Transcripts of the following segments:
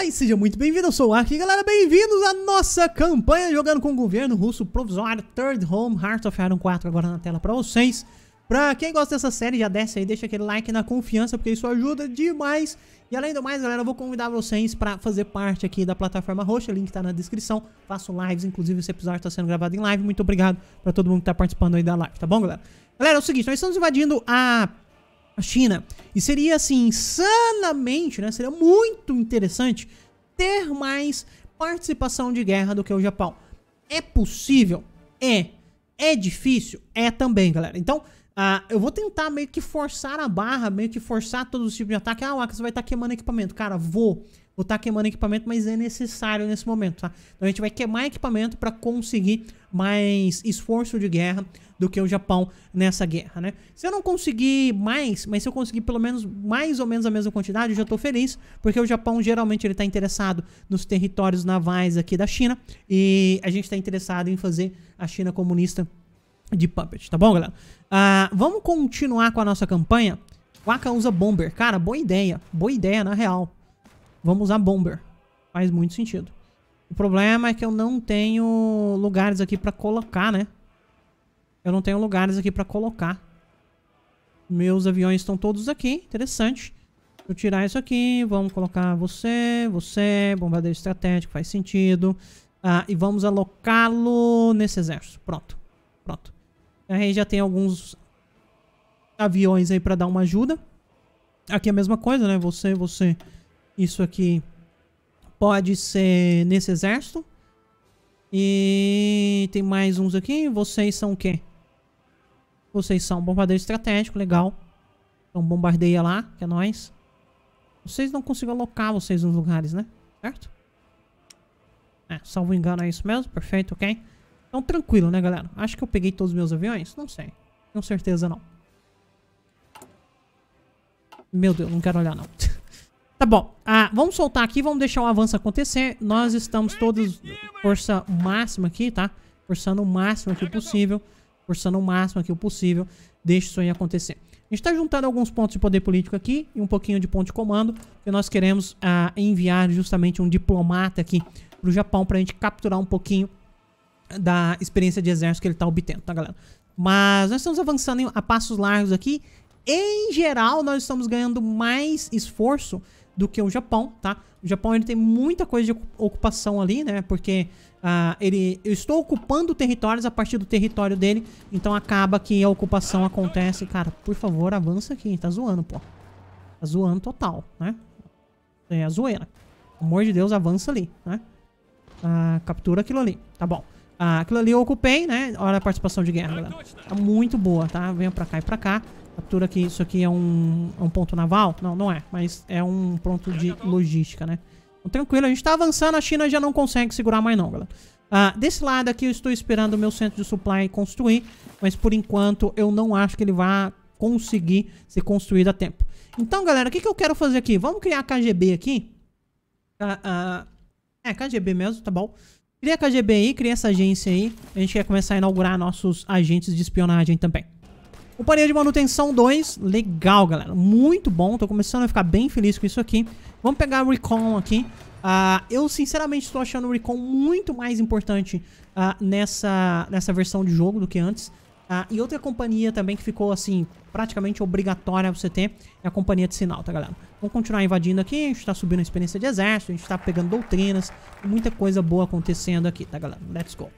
Fala aí, seja muito bem-vindo, eu sou o Ark. Galera, bem-vindos à nossa campanha jogando com o governo russo provisório Third Home Heart of Iron 4 agora na tela pra vocês. Pra quem gosta dessa série, já desce aí, deixa aquele like na confiança, porque isso ajuda demais. E além do mais, galera, eu vou convidar vocês pra fazer parte aqui da plataforma roxa, o link tá na descrição. Faço lives, inclusive esse episódio tá sendo gravado em live. Muito obrigado pra todo mundo que tá participando aí da live, tá bom, galera? Galera, é o seguinte, nós estamos invadindo a China. E seria assim, insanamente, né? Seria muito interessante ter mais participação de guerra do que o Japão. É possível? É. É difícil? É também, galera. Então, ah, eu vou tentar meio que forçar a barra, meio que forçar todos os tipos de ataque. Ah, o Axis vai estar tá queimando equipamento. Cara, vou. Vou estar tá queimando equipamento, mas é necessário nesse momento, tá? Então a gente vai queimar equipamento para conseguir mais esforço de guerra do que o Japão nessa guerra, né? Se eu não conseguir mais, mas se eu conseguir pelo menos mais ou menos a mesma quantidade, eu já estou feliz, porque o Japão geralmente ele tá interessado nos territórios navais aqui da China e a gente está interessado em fazer a China comunista de puppet, tá bom, galera? Ah, vamos continuar com a nossa campanha. O Aka usa Bomber. Cara, boa ideia. Boa ideia, na real. Vamos usar Bomber. Faz muito sentido. O problema é que eu não tenho lugares aqui pra colocar, né? Eu não tenho lugares aqui pra colocar. Meus aviões estão todos aqui. Interessante. Vou tirar isso aqui. Vamos colocar você, você. Bombardeiro estratégico, faz sentido. Ah, e vamos alocá-lo nesse exército. Pronto. Pronto. A gente já tem alguns aviões aí para dar uma ajuda. Aqui é a mesma coisa, né? Você, você... Isso aqui pode ser nesse exército. E tem mais uns aqui. Vocês são o quê? Vocês são bombardeio estratégico, legal. Então bombardeia lá, que é nóis. Vocês não conseguem alocar vocês nos lugares, né? Certo? É, salvo engano é isso mesmo, perfeito, ok. Então, tranquilo, né, galera? Acho que eu peguei todos os meus aviões? Não sei. Tenho certeza não. Meu Deus, não quero olhar não. tá bom. Ah, vamos soltar aqui, vamos deixar o avanço acontecer. Nós estamos todos força máxima aqui, tá? Forçando o máximo aqui possível. Forçando o máximo aqui possível. Deixa isso aí acontecer. A gente tá juntando alguns pontos de poder político aqui e um pouquinho de ponto de comando. Porque nós queremos ah, enviar justamente um diplomata aqui pro Japão pra gente capturar um pouquinho da experiência de exército que ele tá obtendo, tá, galera? Mas nós estamos avançando a passos largos aqui. Em geral, nós estamos ganhando mais esforço do que o Japão, tá? O Japão, ele tem muita coisa de ocupação ali, né? Porque uh, ele, eu estou ocupando territórios a partir do território dele. Então acaba que a ocupação acontece. Cara, por favor, avança aqui. Tá zoando, pô. Tá zoando total, né? É a zoeira. Pelo amor de Deus, avança ali, né? Uh, captura aquilo ali. Tá bom. Ah, aquilo ali eu ocupei, né? Olha a participação de guerra, galera. Tá muito boa, tá? Venha pra cá e pra cá. Captura aqui. Isso aqui é um, é um ponto naval? Não, não é. Mas é um ponto de logística, né? Então, tranquilo. A gente tá avançando. A China já não consegue segurar mais não, galera. Ah, desse lado aqui eu estou esperando o meu centro de supply construir. Mas por enquanto eu não acho que ele vá conseguir ser construído a tempo. Então, galera, o que, que eu quero fazer aqui? Vamos criar KGB aqui. Ah, ah, é, KGB mesmo, tá bom. Cria KGB aí, cria essa agência aí. A gente quer começar a inaugurar nossos agentes de espionagem também. Companhia de Manutenção 2, legal, galera. Muito bom, tô começando a ficar bem feliz com isso aqui. Vamos pegar o Recon aqui. Uh, eu, sinceramente, estou achando o Recon muito mais importante uh, nessa, nessa versão de jogo do que antes. Ah, e outra companhia também que ficou, assim, praticamente obrigatória você ter é a companhia de sinal, tá, galera? Vamos continuar invadindo aqui, a gente tá subindo a experiência de exército, a gente tá pegando doutrinas, muita coisa boa acontecendo aqui, tá, galera? Let's go.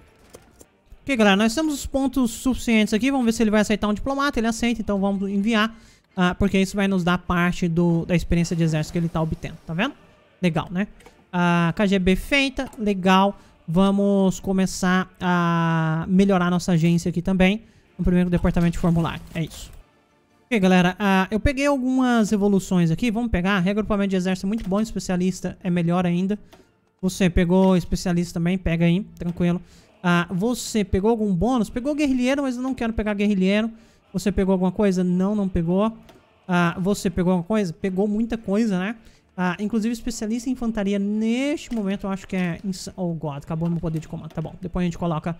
Ok, galera, nós temos os pontos suficientes aqui, vamos ver se ele vai aceitar um diplomata, ele aceita, então vamos enviar, ah, porque isso vai nos dar parte do, da experiência de exército que ele tá obtendo, tá vendo? Legal, né? Ah, KGB feita, legal. Vamos começar a melhorar nossa agência aqui também no primeiro departamento de formulário. É isso. Ok, galera, ah, eu peguei algumas evoluções aqui. Vamos pegar. Regrupamento de exército é muito bom, especialista é melhor ainda. Você pegou especialista também, pega aí, tranquilo. Ah, você pegou algum bônus? Pegou guerrilheiro, mas eu não quero pegar guerrilheiro. Você pegou alguma coisa? Não, não pegou. Ah, você pegou alguma coisa? Pegou muita coisa, né? inclusive, especialista em infantaria, neste momento, eu acho que é... Oh, God, acabou meu poder de comando. Tá bom, depois a gente coloca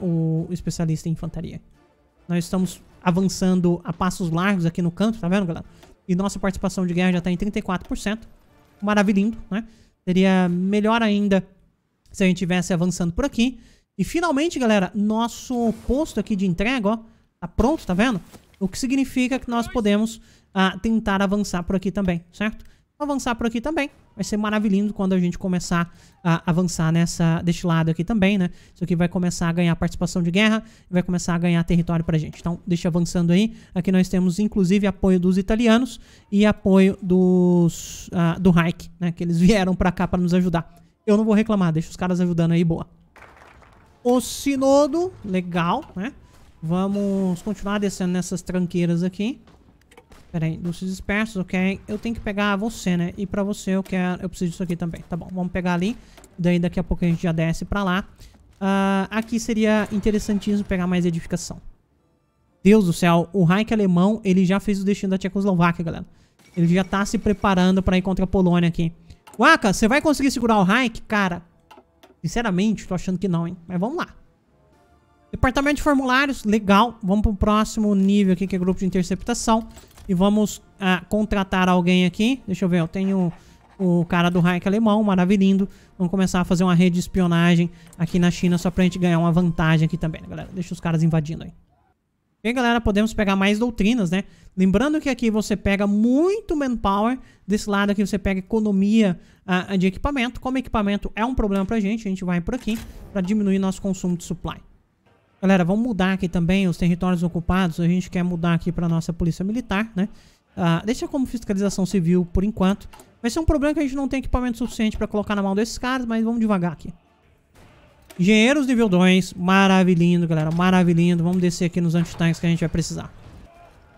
o especialista em infantaria. Nós estamos avançando a passos largos aqui no canto, tá vendo, galera? E nossa participação de guerra já tá em 34%. Maravilhindo, né? Seria melhor ainda se a gente tivesse avançando por aqui. E finalmente, galera, nosso posto aqui de entrega, ó, tá pronto, tá vendo? O que significa que nós podemos ah, tentar avançar por aqui também, certo? avançar por aqui também. Vai ser maravilhoso quando a gente começar a avançar nessa, deste lado aqui também, né? Isso aqui vai começar a ganhar participação de guerra, vai começar a ganhar território pra gente. Então, deixa avançando aí. Aqui nós temos, inclusive, apoio dos italianos e apoio dos, uh, do Reich, né? Que eles vieram pra cá pra nos ajudar. Eu não vou reclamar, deixa os caras ajudando aí, boa. O sinodo, legal, né? Vamos continuar descendo nessas tranqueiras aqui. Pera aí, doces dispersos, ok. Eu tenho que pegar você, né? E pra você eu quero... Eu preciso disso aqui também. Tá bom, vamos pegar ali. Daí daqui a pouco a gente já desce pra lá. Uh, aqui seria interessantíssimo pegar mais edificação. Deus do céu, o Reich alemão, ele já fez o destino da Tchecoslováquia, galera. Ele já tá se preparando pra ir contra a Polônia aqui. Waka, você vai conseguir segurar o Reich? Cara, sinceramente, tô achando que não, hein? Mas vamos lá. Departamento de formulários, legal. Vamos pro próximo nível aqui, que é grupo de interceptação. E vamos ah, contratar alguém aqui. Deixa eu ver, eu tenho o cara do Reich alemão, maravilhindo. Vamos começar a fazer uma rede de espionagem aqui na China só pra gente ganhar uma vantagem aqui também, né, galera? Deixa os caras invadindo aí. E galera, podemos pegar mais doutrinas, né? Lembrando que aqui você pega muito manpower, desse lado aqui você pega economia ah, de equipamento. Como equipamento é um problema pra gente, a gente vai por aqui pra diminuir nosso consumo de supply. Galera, vamos mudar aqui também os territórios ocupados. A gente quer mudar aqui para nossa polícia militar, né? Ah, deixa como fiscalização civil por enquanto. Vai ser um problema que a gente não tem equipamento suficiente para colocar na mão desses caras, mas vamos devagar aqui. Engenheiros nível 2, maravilhindo, galera, maravilhindo. Vamos descer aqui nos antitanks que a gente vai precisar.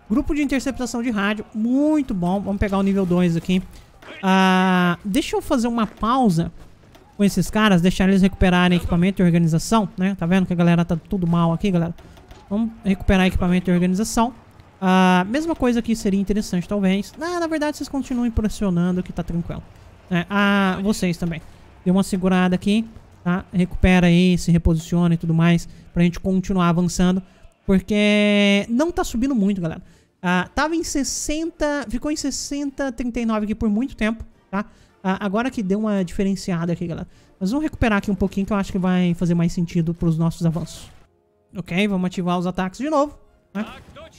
Grupo de interceptação de rádio, muito bom. Vamos pegar o nível 2 aqui. Ah, deixa eu fazer uma pausa com esses caras, deixar eles recuperarem equipamento e organização, né? Tá vendo que a galera tá tudo mal aqui, galera? Vamos recuperar equipamento e organização. a ah, mesma coisa que seria interessante, talvez. Ah, na verdade, vocês continuem pressionando que tá tranquilo. É, ah, vocês também. Deu uma segurada aqui, tá? Recupera aí, se reposiciona e tudo mais pra gente continuar avançando. Porque não tá subindo muito, galera. Ah, tava em 60... Ficou em 60, 39 aqui por muito tempo, tá? agora que deu uma diferenciada aqui, galera. Mas vamos recuperar aqui um pouquinho que eu acho que vai fazer mais sentido para os nossos avanços. Ok, vamos ativar os ataques de novo. Né?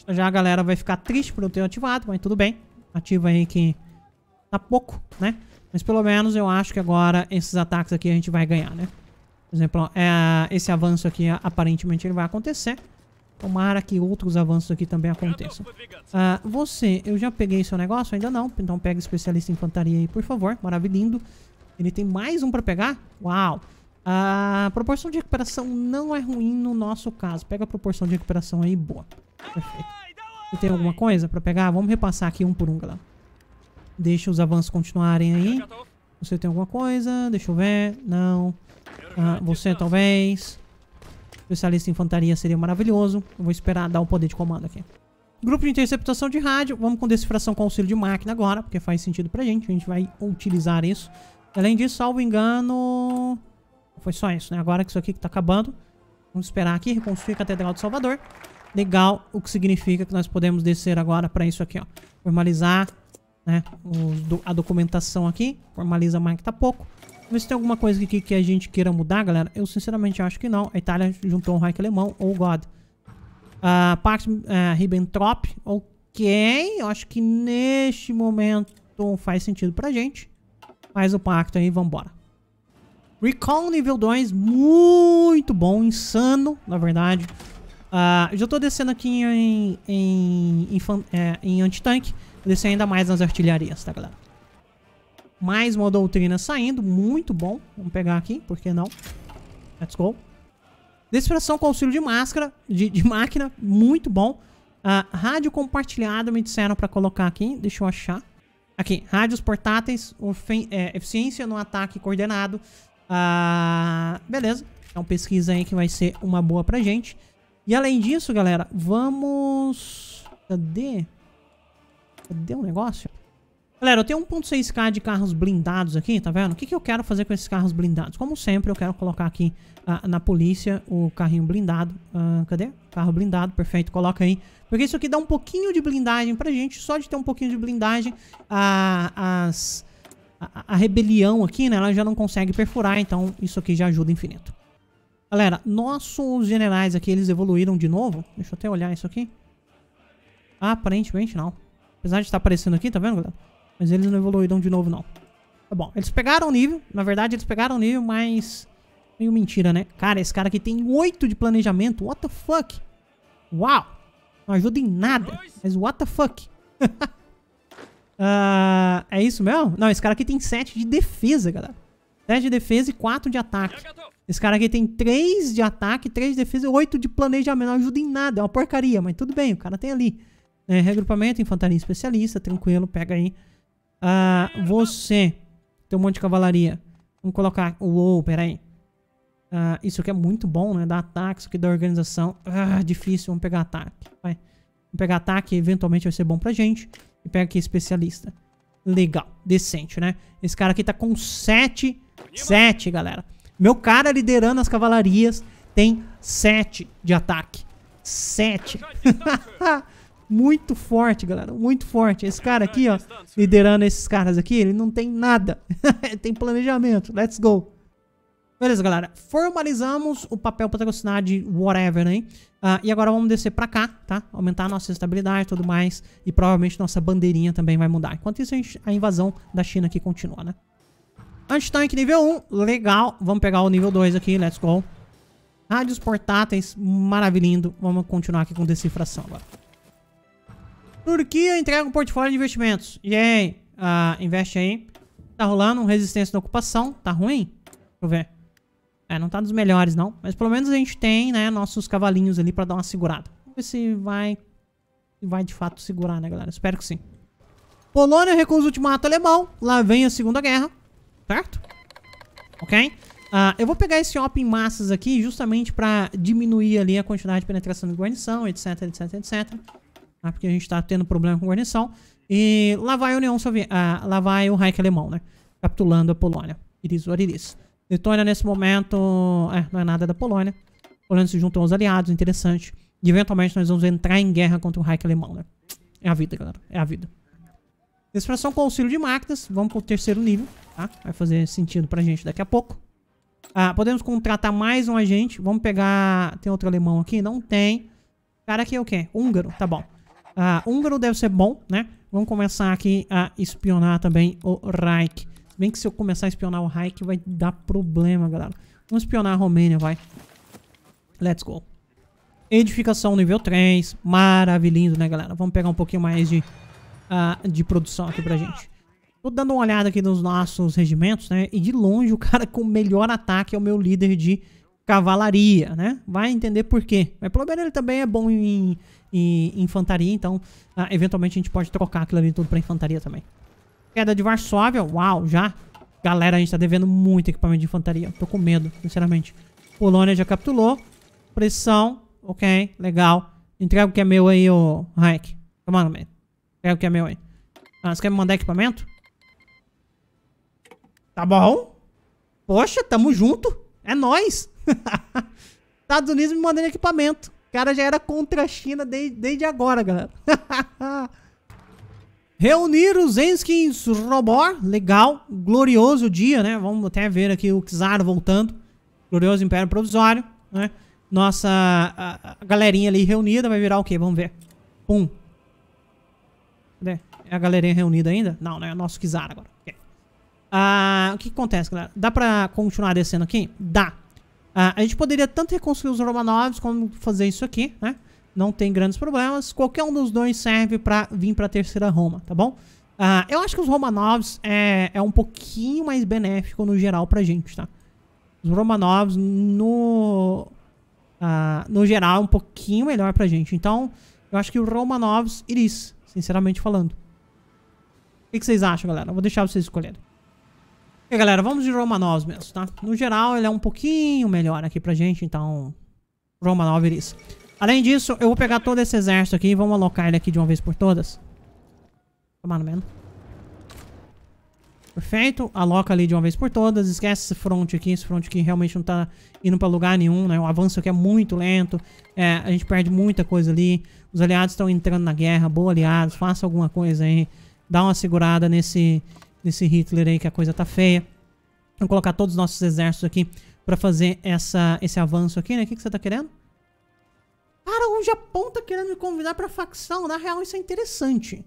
Já a galera vai ficar triste por eu ter ativado, mas tudo bem. Ativa aí que tá pouco, né? Mas pelo menos eu acho que agora esses ataques aqui a gente vai ganhar, né? Por exemplo, ó, é, esse avanço aqui aparentemente ele vai acontecer. Tomara que outros avanços aqui também aconteçam. Ah, você, eu já peguei seu negócio? Ainda não. Então pega especialista em infantaria aí, por favor. Maravilhindo. Ele tem mais um pra pegar? Uau! A ah, proporção de recuperação não é ruim no nosso caso. Pega a proporção de recuperação aí, boa. Perfeito. Você tem alguma coisa pra pegar? Vamos repassar aqui um por um, galera. Deixa os avanços continuarem aí. Você tem alguma coisa? Deixa eu ver. Não. Ah, você talvez. Especialista em infantaria seria maravilhoso. Eu vou esperar dar um poder de comando aqui. Grupo de interceptação de rádio. Vamos com decifração com auxílio de máquina agora, porque faz sentido pra gente. A gente vai utilizar isso. Além disso, salvo engano... Foi só isso, né? Agora que isso aqui que tá acabando. Vamos esperar aqui. Reconstruir a Catedral de Salvador. Legal, o que significa que nós podemos descer agora pra isso aqui, ó. Formalizar, né? a documentação aqui. Formaliza a máquina tá pouco. Mas se tem alguma coisa aqui que a gente queira mudar, galera, eu sinceramente acho que não. A Itália juntou um Reich alemão, ou oh God. Uh, Pax uh, Ribbentrop, ok. Eu acho que neste momento faz sentido pra gente. Faz o pacto aí, vambora. Recall nível 2, muito bom, insano, na verdade. Uh, já tô descendo aqui em, em, em, é, em antitanque, descer ainda mais nas artilharias, tá, galera? Mais uma doutrina saindo, muito bom. Vamos pegar aqui, por que não? Let's go. Desfração com auxílio de máscara, de, de máquina, muito bom. Uh, rádio compartilhado me disseram pra colocar aqui, deixa eu achar. Aqui, rádios portáteis, é, eficiência no ataque coordenado. Uh, beleza, então pesquisa aí que vai ser uma boa pra gente. E além disso, galera, vamos... Cadê? Cadê o um negócio? Galera, eu tenho 1.6k de carros blindados aqui, tá vendo? O que, que eu quero fazer com esses carros blindados? Como sempre, eu quero colocar aqui uh, na polícia o carrinho blindado. Uh, cadê? Carro blindado, perfeito, coloca aí. Porque isso aqui dá um pouquinho de blindagem pra gente. Só de ter um pouquinho de blindagem, uh, as, a, a rebelião aqui, né? Ela já não consegue perfurar, então isso aqui já ajuda infinito. Galera, nossos generais aqui, eles evoluíram de novo. Deixa eu até olhar isso aqui. Aparentemente não. Apesar de estar aparecendo aqui, tá vendo, galera? Mas eles não evoluíram de novo, não. Tá bom, eles pegaram o nível. Na verdade, eles pegaram o nível, mas... Meio mentira, né? Cara, esse cara aqui tem 8 de planejamento. What the fuck? Uau! Não ajuda em nada. Mas what the fuck? uh, é isso mesmo? Não, esse cara aqui tem 7 de defesa, galera. 7 de defesa e 4 de ataque. Esse cara aqui tem 3 de ataque, 3 de defesa e 8 de planejamento. Não ajuda em nada, é uma porcaria, mas tudo bem, o cara tem ali. É, regrupamento, infantaria especialista, tranquilo, pega aí ah, você. Tem um monte de cavalaria. Vamos colocar... Uou, peraí. Ah, isso aqui é muito bom, né? Dá ataque, isso aqui dá organização. Ah, difícil. Vamos pegar ataque. Vai. Vamos pegar ataque, eventualmente vai ser bom pra gente. E pega aqui especialista. Legal. Decente, né? Esse cara aqui tá com 7. 7, galera. Meu cara liderando as cavalarias tem 7 de ataque. 7. muito forte, galera. Muito forte. Esse cara tá aqui, ó, liderando esses caras aqui, ele não tem nada. tem planejamento. Let's go. Beleza, galera. Formalizamos o papel patrocinado de whatever, né? Uh, e agora vamos descer pra cá, tá? Aumentar a nossa estabilidade e tudo mais. E provavelmente nossa bandeirinha também vai mudar. Enquanto isso, a, gente, a invasão da China aqui continua, né? Antitank nível 1. Legal. Vamos pegar o nível 2 aqui. Let's go. Rádios portáteis. Maravilhindo. Vamos continuar aqui com decifração agora. Turquia entrega um portfólio de investimentos. E aí, uh, investe aí. Tá rolando resistência da ocupação. Tá ruim? Deixa eu ver. É, não tá dos melhores, não. Mas pelo menos a gente tem, né, nossos cavalinhos ali pra dar uma segurada. Vamos ver se vai... Se vai de fato segurar, né, galera? Espero que sim. Polônia recusa o ultimato alemão. Lá vem a Segunda Guerra. Certo? Ok? Uh, eu vou pegar esse op em massas aqui justamente pra diminuir ali a quantidade de penetração de guarnição, etc, etc, etc. Né, porque a gente tá tendo problema com guarnição. E lá vai a União Soviética. Ah, lá vai o Reich alemão, né? Capitulando a Polônia. Iris or iris. Letônia, nesse momento, é, não é nada da Polônia. A Polônia se juntou aos aliados, interessante. E eventualmente nós vamos entrar em guerra contra o Reich alemão, né? É a vida, galera. É a vida. Expressão com auxílio de máquinas. Vamos pro terceiro nível, tá? Vai fazer sentido pra gente daqui a pouco. Ah, podemos contratar mais um agente. Vamos pegar... Tem outro alemão aqui? Não tem. Cara aqui é o quê? Húngaro. Tá bom. Ah, húngaro deve ser bom, né? Vamos começar aqui a espionar também o Reich. Se bem que se eu começar a espionar o Reich vai dar problema, galera. Vamos espionar a Romênia, vai. Let's go. Edificação nível 3. Maravilhoso, né, galera? Vamos pegar um pouquinho mais de, uh, de produção aqui pra gente. Tô dando uma olhada aqui nos nossos regimentos, né? E de longe o cara com o melhor ataque é o meu líder de cavalaria, né? Vai entender por quê. Mas pelo menos ele também é bom em, em, infantaria, então ah, eventualmente a gente pode trocar aquilo ali tudo pra infantaria também. Queda de Varsóvia, uau, já. Galera, a gente tá devendo muito equipamento de infantaria. Tô com medo, sinceramente. Polônia já capitulou. Pressão, ok, legal. Entrega o que é meu aí, ô Hayek. Come on, man. Entrega o que é meu aí. Ah, você quer me mandar equipamento? Tá bom. Poxa, tamo junto. É nóis. Estados Unidos me mandando equipamento. O cara já era contra a China desde, desde agora, galera. Reunir os Enskins Robor. Legal. Glorioso dia, né? Vamos até ver aqui o Kizar voltando. Glorioso Império Provisório, né? Nossa a, a galerinha ali reunida vai virar o quê? Vamos ver. Pum. Cadê? É a galerinha reunida ainda? Não, né? É o nosso Kizar agora. Okay. Ah, o que, que acontece, galera? Dá pra continuar descendo aqui? Dá. Ah, a gente poderia tanto reconstruir os Romanovs como fazer isso aqui, né? Não tem grandes problemas. Qualquer um dos dois serve para vir para a terceira Roma, tá bom? Ah, eu acho que os Romanovs é, é um pouquinho mais benéfico no geral pra gente, tá? Os Romanovs no, ah, no geral é um pouquinho melhor pra gente. Então, eu acho que o Romanovs iris, sinceramente falando. O que, que vocês acham, galera? Eu vou deixar vocês escolherem. E aí, galera, vamos de Romanovs mesmo, tá? No geral, ele é um pouquinho melhor aqui pra gente, então... Romanov isso. Além disso, eu vou pegar todo esse exército aqui e vamos alocar ele aqui de uma vez por todas. Tomar no menos. Perfeito. Aloca ali de uma vez por todas. Esquece esse front aqui. Esse front aqui realmente não tá indo pra lugar nenhum, né? O avanço aqui é muito lento. É, a gente perde muita coisa ali. Os aliados estão entrando na guerra. Boa, aliados. Faça alguma coisa aí. Dá uma segurada nesse desse Hitler aí que a coisa tá feia. Vamos colocar todos os nossos exércitos aqui pra fazer essa, esse avanço aqui, né? O que, que você tá querendo? Cara, o Japão tá querendo me convidar pra facção. Na real, isso é interessante.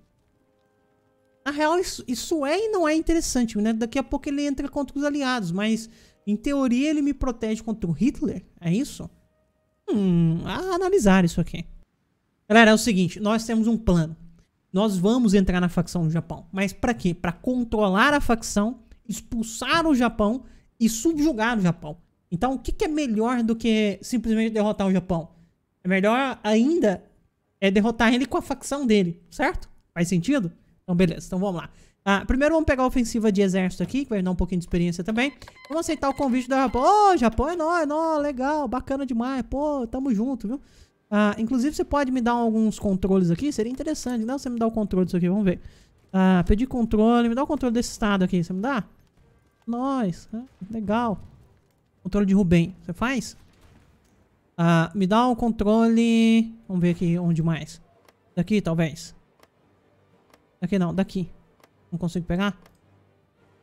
Na real, isso, isso é e não é interessante, né? Daqui a pouco ele entra contra os aliados, mas... Em teoria, ele me protege contra o Hitler? É isso? Hum, a analisar isso aqui. Galera, é o seguinte, nós temos um plano. Nós vamos entrar na facção do Japão. Mas para quê? Para controlar a facção, expulsar o Japão e subjugar o Japão. Então, o que, que é melhor do que simplesmente derrotar o Japão? É melhor ainda é derrotar ele com a facção dele, certo? Faz sentido? Então, beleza. Então, vamos lá. Ah, primeiro vamos pegar a ofensiva de exército aqui, que vai dar um pouquinho de experiência também. Vamos aceitar o convite do Japão. Ô, oh, Japão é nóis, é legal, bacana demais. Pô, tamo junto, viu? Ah, inclusive, você pode me dar alguns controles aqui? Seria interessante. Não, você me dá o controle disso aqui, vamos ver. Ah, pedir controle. Me dá o controle desse estado aqui, você me dá? Nós. Ah, legal. Controle de Rubem. Você faz? Ah, me dá o controle... Vamos ver aqui onde mais. Daqui, talvez. Daqui não, daqui. Não consigo pegar?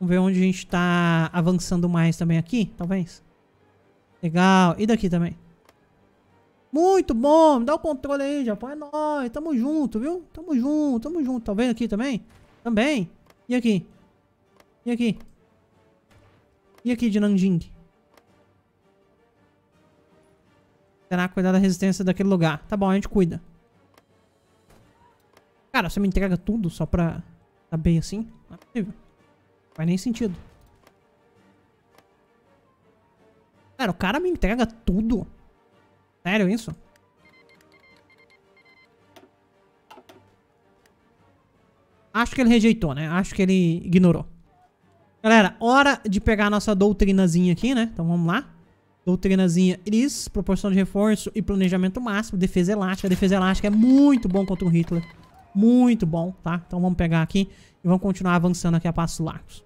Vamos ver onde a gente tá avançando mais também aqui, talvez. Legal. E daqui também. Muito bom, me dá o controle aí, Japão. É nóis, tamo junto, viu? Tamo junto, tamo junto. Tá vendo aqui também? Também. E aqui? E aqui? E aqui de Nanjing? Será cuidar da resistência daquele lugar. Tá bom, a gente cuida. Cara, você me entrega tudo só pra saber tá assim? Não é possível. Não faz nem sentido. Cara, o cara me entrega tudo. Sério isso? Acho que ele rejeitou, né? Acho que ele ignorou. Galera, hora de pegar a nossa doutrinazinha aqui, né? Então vamos lá. Doutrinazinha Iris, proporção de reforço e planejamento máximo, defesa elástica. Defesa elástica é muito bom contra o Hitler. Muito bom, tá? Então vamos pegar aqui e vamos continuar avançando aqui a passos largos.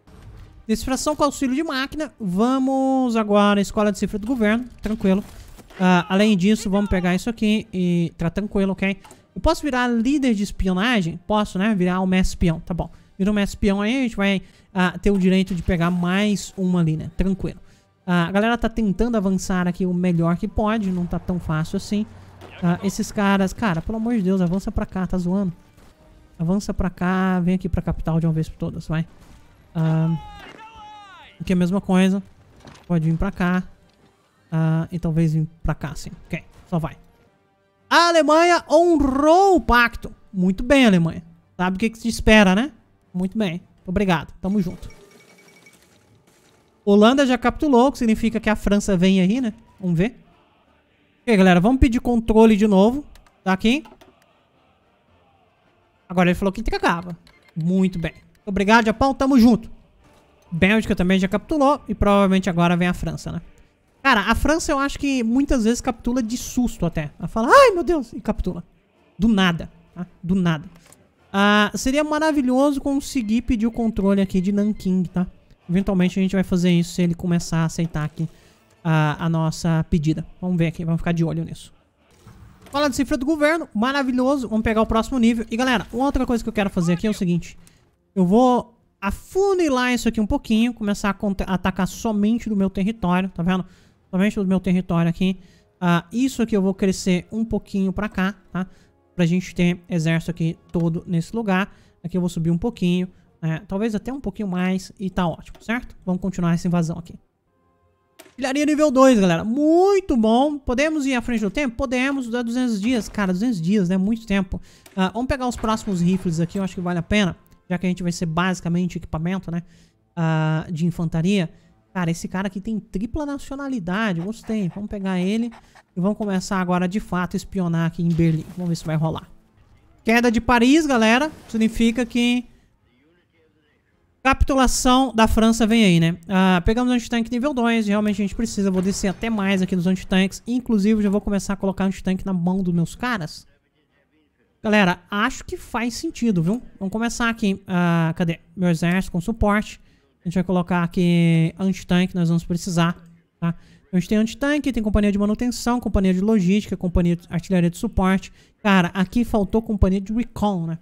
Decifração com auxílio de máquina. Vamos agora à escola de cifra do governo. Tranquilo. Uh, além disso, vamos pegar isso aqui e tá tranquilo, ok? Eu posso virar líder de espionagem? Posso, né? Virar o mestre espião, tá bom. Virou mestre espião aí, a gente vai uh, ter o direito de pegar mais uma ali, né? Tranquilo. Uh, a galera tá tentando avançar aqui o melhor que pode, não tá tão fácil assim. esses caras, cara, pelo amor de Deus, avança pra cá, tá zoando? Avança pra cá, vem aqui pra capital de uma vez por todas, vai. aqui é a mesma coisa. Pode vir pra cá. Ah, e talvez vir pra cá, sim. Ok, só vai. A Alemanha honrou o pacto. Muito bem, Alemanha. Sabe o que, que se espera, né? Muito bem. Obrigado. Tamo junto. Holanda já capitulou, o que significa que a França vem aí, né? Vamos ver. Ok, galera. Vamos pedir controle de novo. Tá aqui. Agora ele falou que entregava. Muito bem. Obrigado, Japão. Tamo junto. Bélgica também já capitulou. E provavelmente agora vem a França, né? Cara, a França eu acho que muitas vezes capitula de susto até. Ela fala, ai meu Deus, e capitula. Do nada, tá? Do nada. Ah, seria maravilhoso conseguir pedir o controle aqui de Nanking, tá? Eventualmente a gente vai fazer isso se ele começar a aceitar aqui a, ah, a nossa pedida. Vamos ver aqui, vamos ficar de olho nisso. Fala de cifra do governo, maravilhoso. Vamos pegar o próximo nível. E galera, outra coisa que eu quero fazer aqui é o seguinte. Eu vou afunilar isso aqui um pouquinho, começar a atacar somente do meu território, tá vendo? Tá vendo? somente o meu território aqui. Ah, isso aqui eu vou crescer um pouquinho pra cá, tá? Pra gente ter exército aqui todo nesse lugar. Aqui eu vou subir um pouquinho, né? Talvez até um pouquinho mais e tá ótimo, certo? Vamos continuar essa invasão aqui. Filharia nível 2, galera. Muito bom. Podemos ir à frente do tempo? Podemos. Dá 200 dias. Cara, 200 dias, né? Muito tempo. Ah, vamos pegar os próximos rifles aqui. Eu acho que vale a pena. Já que a gente vai ser basicamente equipamento, né? Ah, de infantaria. Cara, esse cara aqui tem tripla nacionalidade. Gostei. Vamos pegar ele. E vamos começar agora, de fato, a espionar aqui em Berlim. Vamos ver se vai rolar. Queda de Paris, galera. Significa que... Capitulação da França vem aí, né? Ah, pegamos antitanque nível 2. Realmente a gente precisa. Vou descer até mais aqui nos antitanques. Inclusive, já vou começar a colocar antitanque na mão dos meus caras. Galera, acho que faz sentido, viu? Vamos começar aqui. Ah, cadê? Meu exército com suporte. A gente vai colocar aqui antitanque, nós vamos precisar, tá? Então, a gente tem antitanque, tem companhia de manutenção, companhia de logística, companhia de artilharia de suporte. Cara, aqui faltou companhia de recall, né?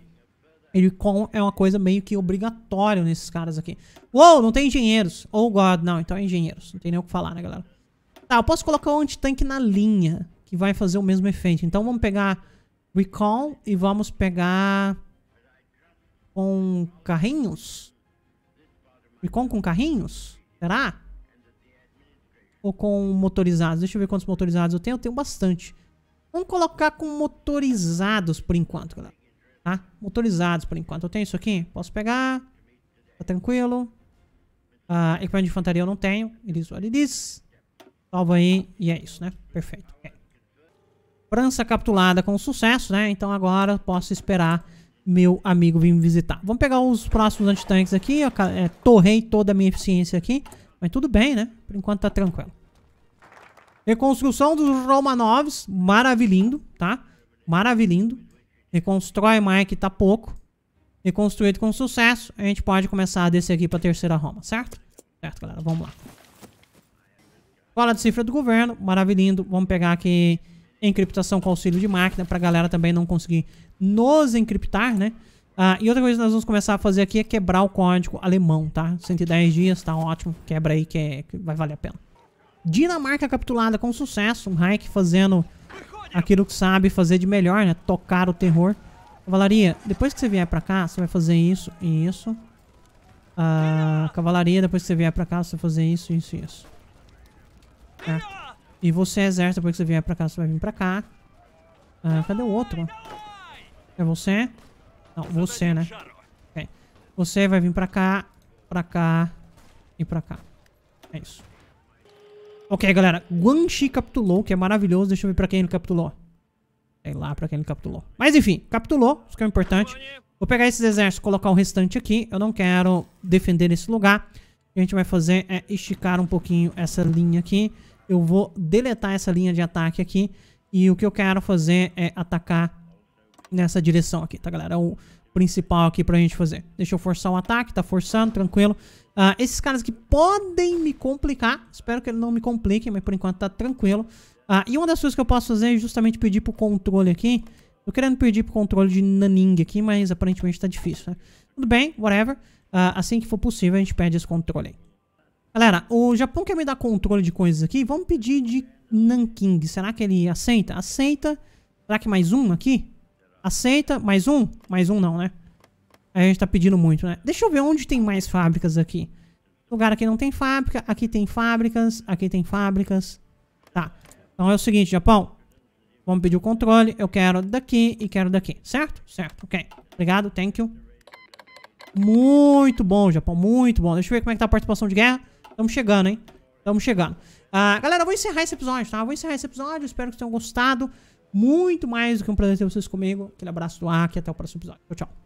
E recall é uma coisa meio que obrigatória nesses caras aqui. Uou, não tem engenheiros. Oh, God, não. Então é engenheiros. Não tem nem o que falar, né, galera? Tá, eu posso colocar o antitanque na linha, que vai fazer o mesmo efeito. Então vamos pegar recall e vamos pegar com carrinhos. Nikon com carrinhos? Será? Ou com motorizados? Deixa eu ver quantos motorizados eu tenho. Eu tenho bastante. Vamos colocar com motorizados por enquanto, galera. Tá? Motorizados por enquanto. Eu tenho isso aqui? Posso pegar. Tá tranquilo. Ah, equipamento de infantaria eu não tenho. Eles olha Salva aí. E é isso, né? Perfeito. Okay. França capturada com sucesso, né? Então agora posso esperar meu amigo vir me visitar. Vamos pegar os próximos antitanques aqui. Eu, é, torrei toda a minha eficiência aqui. Mas tudo bem, né? Por enquanto tá tranquilo. Reconstrução dos Romanovs. Maravilhindo, tá? Maravilhindo. Reconstrói Mike, que tá pouco. Reconstruído com sucesso. A gente pode começar a descer aqui pra terceira Roma, certo? Certo, galera. Vamos lá. Cola de cifra do governo. Maravilhindo. Vamos pegar aqui encriptação com auxílio de máquina, pra galera também não conseguir nos encriptar, né? Ah, e outra coisa que nós vamos começar a fazer aqui é quebrar o código alemão, tá? 110 dias, tá ótimo. Quebra aí que, é, que vai valer a pena. Dinamarca capitulada com sucesso. Um Hayek fazendo aquilo que sabe fazer de melhor, né? Tocar o terror. Cavalaria, depois que você vier pra cá, você vai fazer isso e isso. Ah, cavalaria, depois que você vier pra cá, você vai fazer isso, isso e isso. Certo? E você exército, porque você vier pra cá, você vai vir pra cá. Ah, cadê o outro? É você? Não, você, né? Okay. Você vai vir pra cá, pra cá e pra cá. É isso. Ok, galera. Guanxi capitulou, que é maravilhoso. Deixa eu ver pra quem ele capitulou. Sei lá pra quem ele capitulou. Mas enfim, capitulou. Isso que é importante. Vou pegar esses exércitos colocar o restante aqui. Eu não quero defender esse lugar. O que a gente vai fazer é esticar um pouquinho essa linha aqui eu vou deletar essa linha de ataque aqui. E o que eu quero fazer é atacar nessa direção aqui, tá galera? É o principal aqui pra gente fazer. Deixa eu forçar o ataque, tá forçando, tranquilo. Uh, esses caras aqui podem me complicar. Espero que ele não me compliquem, mas por enquanto tá tranquilo. Uh, e uma das coisas que eu posso fazer é justamente pedir pro controle aqui. Tô querendo pedir pro controle de Naning aqui, mas aparentemente tá difícil, né? Tudo bem, whatever. Uh, assim que for possível, a gente perde esse controle aí. Galera, o Japão quer me dar controle de coisas aqui. Vamos pedir de Nanking. Será que ele aceita? Aceita. Será que mais um aqui? Aceita. Mais um? Mais um não, né? A gente tá pedindo muito, né? Deixa eu ver onde tem mais fábricas aqui. Lugar aqui não tem fábrica. Aqui tem fábricas. Aqui tem fábricas. Tá. Então é o seguinte, Japão. Vamos pedir o controle. Eu quero daqui e quero daqui. Certo? Certo. Ok. Obrigado. Thank you. Muito bom, Japão. Muito bom. Deixa eu ver como é que tá a participação de guerra. Estamos chegando, hein? Estamos chegando. Ah, galera, eu vou encerrar esse episódio, tá? Eu vou encerrar esse episódio. Espero que vocês tenham gostado. Muito mais do que um prazer ter vocês comigo. Aquele abraço do Ark e até o próximo episódio. Tchau, tchau.